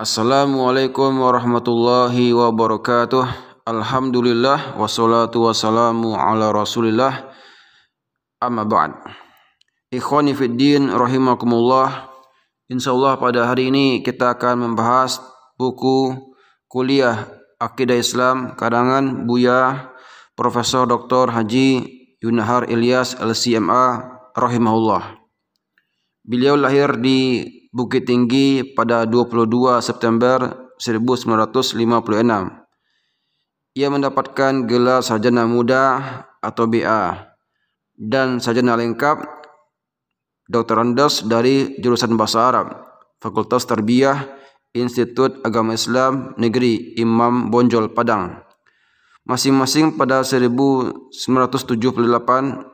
Assalamualaikum warahmatullahi wabarakatuh. Alhamdulillah wassalatu wassalamu ala Rasulillah. Amma ba'd. Ikhwani fid din rahimakumullah. Insyaallah pada hari ini kita akan membahas buku kuliah Akidah Islam karangan Buya Profesor Dr. Haji Yunahar Ilyas LCMA rahimahullah. Beliau lahir di Bukit Tinggi pada 22 September 1956. Ia mendapatkan gelar sarjana muda atau BA dan sarjana lengkap Dr. Andes dari jurusan Bahasa Arab, Fakultas Tarbiyah, Institut Agama Islam Negeri Imam Bonjol Padang. Masing-masing pada 1978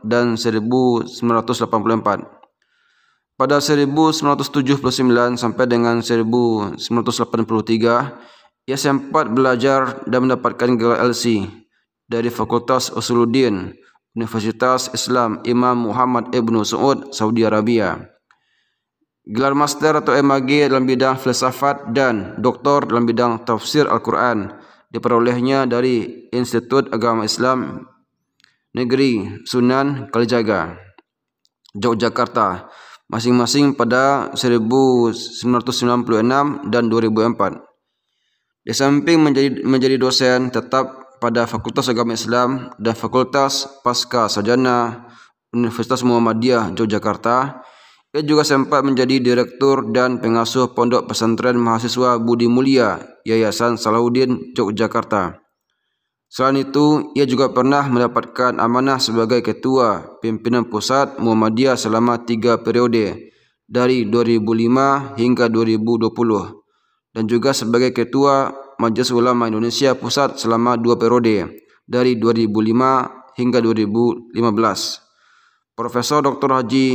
dan 1984. pada 1979 sampai dengan 1983, ia sempat belajar dan mendapatkan gelar LC dari Fakultas Usuluddin Universitas Islam Imam Muhammad Ibn Saud Saudi Arabia. Gelar Master atau MAG dalam bidang filsafat dan doktor dalam bidang tafsir Al-Quran diperolehnya dari Institut Agama Islam Negeri Sunan Kalijaga, Yogyakarta. Yogyakarta. masing-masing pada 1996 dan 2004. Di samping menjadi, menjadi dosen tetap pada Fakultas Agama Islam dan Fakultas Pasca Sajana Universitas Muhammadiyah Yogyakarta, ia juga sempat menjadi direktur dan pengasuh Pondok Pesantren Mahasiswa Budi Mulia Yayasan Salahuddin Yogyakarta. Selain itu, ia juga pernah mendapatkan amanah sebagai Ketua Pimpinan Pusat Muhammadiyah selama tiga periode dari 2005 hingga 2020 dan juga sebagai Ketua Majelis Ulama Indonesia Pusat selama dua periode dari 2005 hingga 2015. Profesor Dr. Haji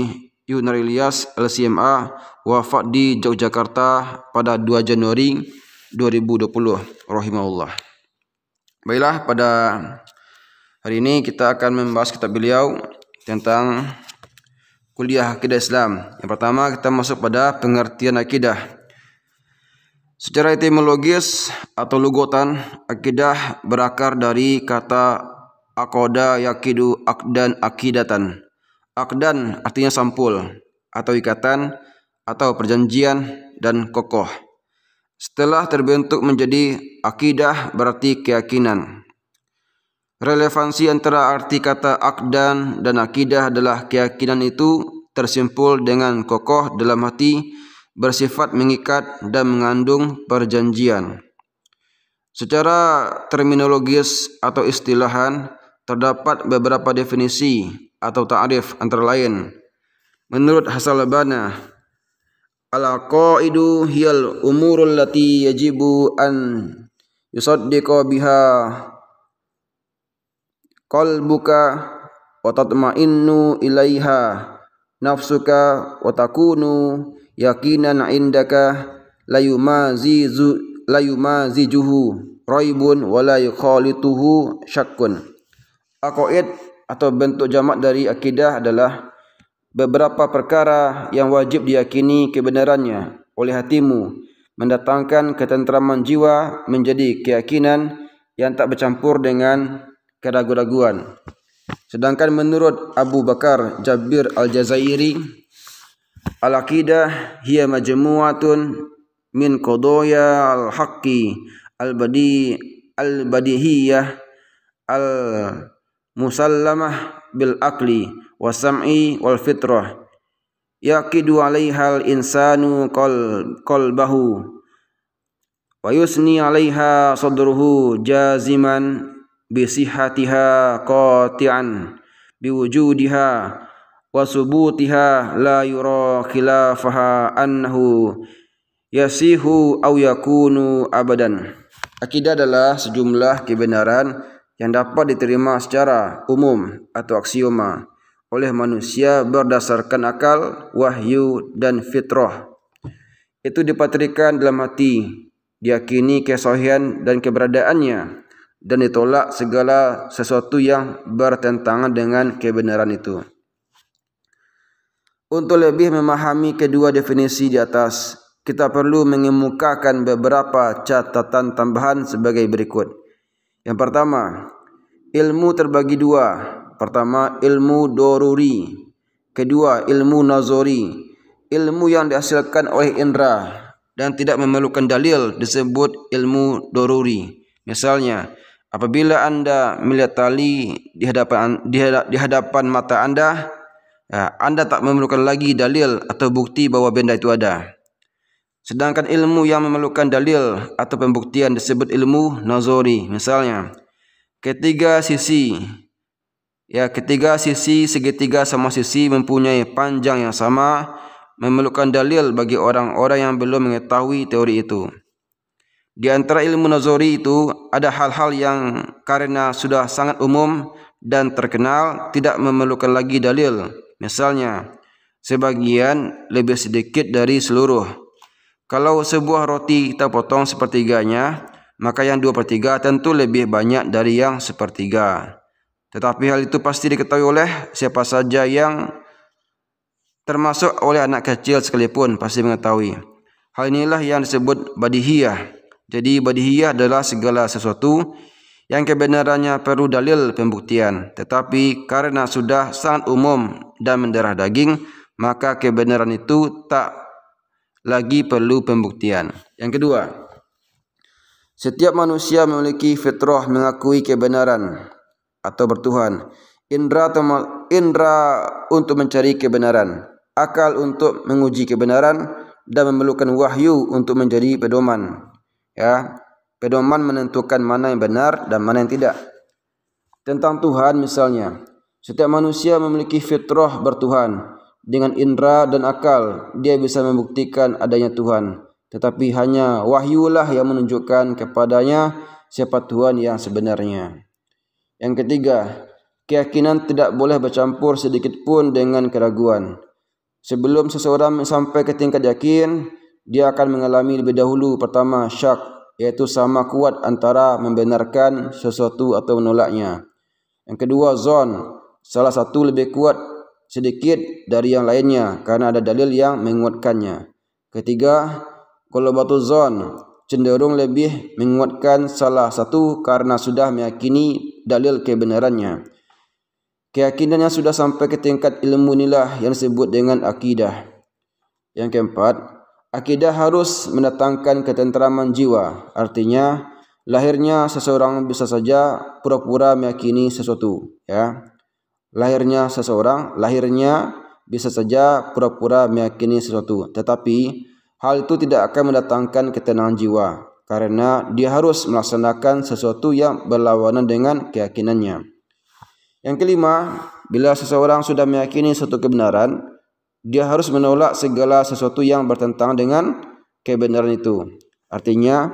Yunar Ilyas LCMA wafat di Yogyakarta pada 2 Januari 2020 rahimahullah. Baiklah pada hari ini kita akan membahas kitab beliau tentang kuliah akidah Islam. Yang pertama kita masuk pada pengertian akidah. Secara etimologis atau lugotan, akidah berakar dari kata akoda yakidu akdan akidatan. Akdan artinya sampul atau ikatan atau perjanjian dan kokoh. Setelah terbentuk menjadi akidah berarti keyakinan. Relevansi antara arti kata akdan dan akidah adalah keyakinan itu tersimpul dengan kokoh dalam hati, bersifat mengikat dan mengandung perjanjian. Secara terminologis atau istilahan, terdapat beberapa definisi atau ta'rif antara lain. Menurut Hasan Labana, al qaidu hiyal umurul lati yajibu an yusaddiqa biha qalbuka wa tatma'innu ilaiha nafsuka wa takunu yaqinan indaka layumazizu layumazijuhu raibun wa la yukhalituhu syakkun aqaid atau bentuk jamak dari akidah adalah beberapa perkara yang wajib diyakini kebenarannya oleh hatimu mendatangkan ketenteraman jiwa menjadi keyakinan yang tak bercampur dengan keraguan-raguan. Sedangkan menurut Abu Bakar Jabir Al-Jazairi, Al-Aqidah hiya majmu'atun min qodaya al-haqqi al-badi al-badihiyah al-musallamah bil-akli wasam'i wal fitrah yaqidu alaihal insanu qal qalbahu wa yusni alaiha sadruhu jaziman bisihatiha qati'an biwujudiha wa subutiha la yura khilafaha annahu yasihu au yakunu abadan. Akidah adalah sejumlah kebenaran yang dapat diterima secara umum atau aksioma oleh manusia berdasarkan akal, wahyu, dan fitrah. Itu dipatrikan dalam hati, diyakini kesohian dan keberadaannya, dan ditolak segala sesuatu yang bertentangan dengan kebenaran itu. Untuk lebih memahami kedua definisi di atas, kita perlu mengemukakan beberapa catatan tambahan sebagai berikut. Yang pertama, ilmu terbagi dua, Pertama ilmu doruri Kedua ilmu nazori Ilmu yang dihasilkan oleh indera Dan tidak memerlukan dalil disebut ilmu doruri Misalnya apabila anda melihat tali di hadapan, di hadapan mata anda ya, Anda tak memerlukan lagi dalil atau bukti bahwa benda itu ada Sedangkan ilmu yang memerlukan dalil atau pembuktian disebut ilmu nazori Misalnya ketiga sisi Ya, ketiga sisi segitiga sama sisi mempunyai panjang yang sama memerlukan dalil bagi orang-orang yang belum mengetahui teori itu. Di antara ilmu nazori itu ada hal-hal yang karena sudah sangat umum dan terkenal tidak memerlukan lagi dalil. Misalnya, sebagian lebih sedikit dari seluruh. Kalau sebuah roti kita potong sepertiganya, maka yang dua per tiga tentu lebih banyak dari yang sepertiga. Tetapi hal itu pasti diketahui oleh siapa saja yang termasuk oleh anak kecil sekalipun pasti mengetahui. Hal inilah yang disebut badihiyah. Jadi badihiyah adalah segala sesuatu yang kebenarannya perlu dalil pembuktian, tetapi karena sudah sangat umum dan mendarah daging, maka kebenaran itu tak lagi perlu pembuktian. Yang kedua, setiap manusia memiliki fitrah mengakui kebenaran atau bertuhan, indra indra untuk mencari kebenaran, akal untuk menguji kebenaran dan memerlukan wahyu untuk menjadi pedoman. Ya, pedoman menentukan mana yang benar dan mana yang tidak. Tentang Tuhan misalnya, setiap manusia memiliki fitrah bertuhan. Dengan indera dan akal, dia bisa membuktikan adanya Tuhan. Tetapi hanya wahyulah yang menunjukkan kepadanya siapa Tuhan yang sebenarnya. Yang ketiga, keyakinan tidak boleh bercampur sedikit pun dengan keraguan. Sebelum seseorang sampai ke tingkat yakin, dia akan mengalami lebih dahulu pertama syak, yaitu sama kuat antara membenarkan sesuatu atau menolaknya. Yang kedua zon, salah satu lebih kuat sedikit dari yang lainnya karena ada dalil yang menguatkannya. Ketiga, kolobatu zon, cenderung lebih menguatkan salah satu karena sudah meyakini dalil kebenarannya. Keyakinannya sudah sampai ke tingkat ilmu nilah yang disebut dengan akidah. Yang keempat, akidah harus mendatangkan ketenteraman jiwa. Artinya, lahirnya seseorang bisa saja pura-pura meyakini sesuatu, ya. Lahirnya seseorang, lahirnya bisa saja pura-pura meyakini sesuatu, tetapi hal itu tidak akan mendatangkan ketenangan jiwa karena dia harus melaksanakan sesuatu yang berlawanan dengan keyakinannya. Yang kelima, bila seseorang sudah meyakini suatu kebenaran, dia harus menolak segala sesuatu yang bertentangan dengan kebenaran itu. Artinya,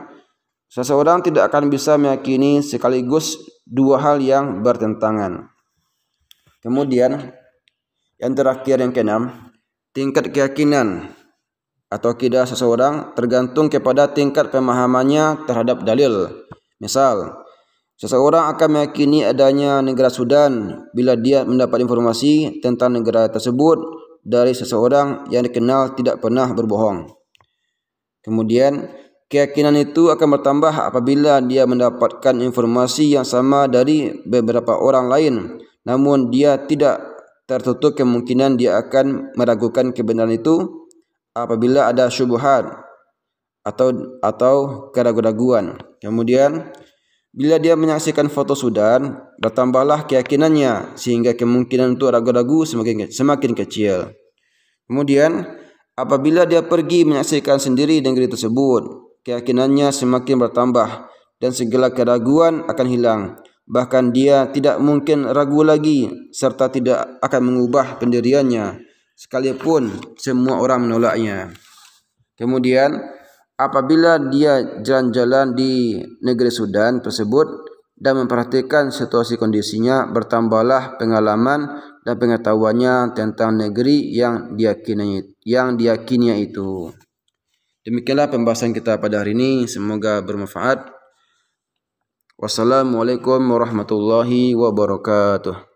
seseorang tidak akan bisa meyakini sekaligus dua hal yang bertentangan. Kemudian, yang terakhir yang keenam, tingkat keyakinan atau akidah seseorang tergantung kepada tingkat pemahamannya terhadap dalil. Misal, seseorang akan meyakini adanya negara Sudan bila dia mendapat informasi tentang negara tersebut dari seseorang yang dikenal tidak pernah berbohong. Kemudian, keyakinan itu akan bertambah apabila dia mendapatkan informasi yang sama dari beberapa orang lain, namun dia tidak tertutup kemungkinan dia akan meragukan kebenaran itu apabila ada syubhat atau atau keraguan-raguan. Kemudian bila dia menyaksikan foto Sudan, bertambahlah keyakinannya sehingga kemungkinan untuk ragu-ragu semakin semakin kecil. Kemudian apabila dia pergi menyaksikan sendiri negeri tersebut, keyakinannya semakin bertambah dan segala keraguan akan hilang. Bahkan dia tidak mungkin ragu lagi serta tidak akan mengubah pendiriannya sekalipun semua orang menolaknya. Kemudian apabila dia jalan-jalan di negeri Sudan tersebut dan memperhatikan situasi kondisinya bertambahlah pengalaman dan pengetahuannya tentang negeri yang diyakini yang itu. Demikianlah pembahasan kita pada hari ini semoga bermanfaat. Wassalamualaikum warahmatullahi wabarakatuh.